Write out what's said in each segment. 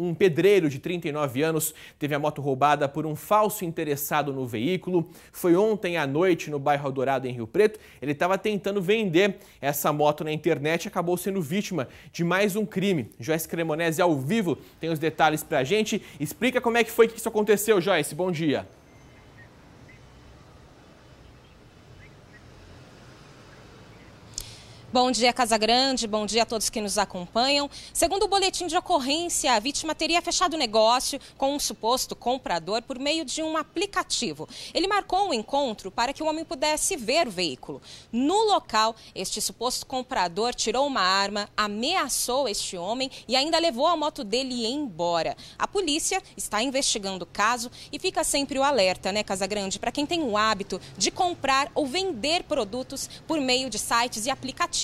Um pedreiro de 39 anos teve a moto roubada por um falso interessado no veículo. Foi ontem à noite no bairro Dourado em Rio Preto. Ele estava tentando vender essa moto na internet e acabou sendo vítima de mais um crime. Joyce Cremonese, ao vivo, tem os detalhes pra gente. Explica como é que foi que isso aconteceu, Joyce. Bom dia. Bom dia, Casa Grande. Bom dia a todos que nos acompanham. Segundo o boletim de ocorrência, a vítima teria fechado o negócio com um suposto comprador por meio de um aplicativo. Ele marcou um encontro para que o homem pudesse ver o veículo. No local, este suposto comprador tirou uma arma, ameaçou este homem e ainda levou a moto dele embora. A polícia está investigando o caso e fica sempre o alerta, né, Casa Grande, para quem tem o hábito de comprar ou vender produtos por meio de sites e aplicativos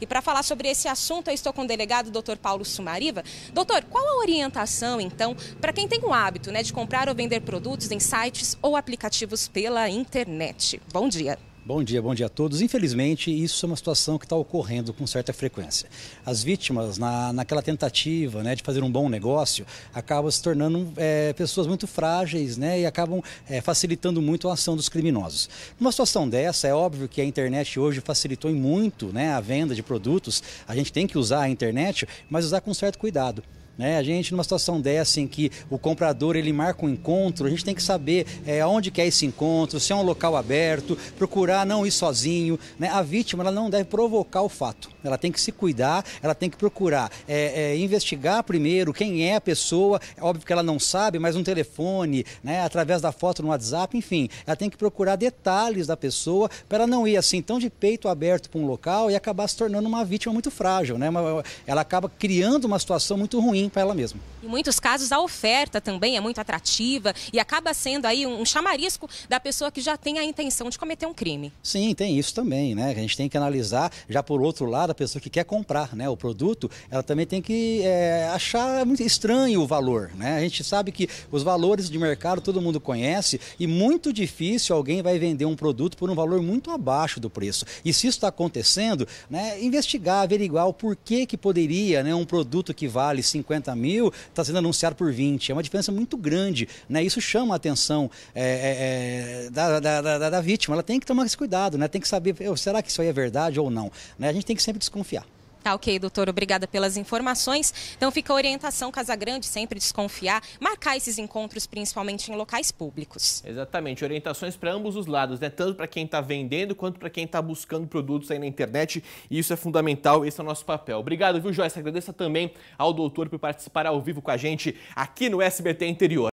e para falar sobre esse assunto, eu estou com o delegado Dr. Paulo Sumariva. Doutor, qual a orientação, então, para quem tem o hábito né, de comprar ou vender produtos em sites ou aplicativos pela internet? Bom dia. Bom dia, bom dia a todos. Infelizmente, isso é uma situação que está ocorrendo com certa frequência. As vítimas, na, naquela tentativa né, de fazer um bom negócio, acabam se tornando é, pessoas muito frágeis né, e acabam é, facilitando muito a ação dos criminosos. Numa situação dessa, é óbvio que a internet hoje facilitou muito né, a venda de produtos. A gente tem que usar a internet, mas usar com certo cuidado. Né? A gente, numa situação dessa em que o comprador ele marca um encontro, a gente tem que saber é, onde que é esse encontro, se é um local aberto, procurar não ir sozinho. Né? A vítima ela não deve provocar o fato, ela tem que se cuidar, ela tem que procurar é, é, investigar primeiro quem é a pessoa. É óbvio que ela não sabe, mas um telefone, né? através da foto no WhatsApp, enfim, ela tem que procurar detalhes da pessoa para ela não ir assim tão de peito aberto para um local e acabar se tornando uma vítima muito frágil. Né? ela acaba criando uma situação muito ruim para ela mesma. Em muitos casos, a oferta também é muito atrativa e acaba sendo aí um chamarisco da pessoa que já tem a intenção de cometer um crime. Sim, tem isso também, né? A gente tem que analisar, já por outro lado, a pessoa que quer comprar né, o produto, ela também tem que é, achar muito estranho o valor, né? A gente sabe que os valores de mercado todo mundo conhece e muito difícil alguém vai vender um produto por um valor muito abaixo do preço. E se isso está acontecendo, né, investigar, averiguar o porquê que poderia né, um produto que vale 50 50 mil, está sendo anunciado por 20. É uma diferença muito grande. Né? Isso chama a atenção é, é, é da, da, da, da, vítima. Ela tem que tomar esse cuidado, né? tem que saber, será que isso aí é verdade ou não? Né? A gente tem que sempre desconfiar. Tá ok, doutor. Obrigada pelas informações. Então fica a orientação, Casa Grande, sempre desconfiar, marcar esses encontros, principalmente em locais públicos. Exatamente, orientações para ambos os lados, né? Tanto para quem está vendendo quanto para quem está buscando produtos aí na internet. E isso é fundamental, esse é o nosso papel. Obrigado, viu, Joyce? Agradeça também ao doutor por participar ao vivo com a gente aqui no SBT Interior.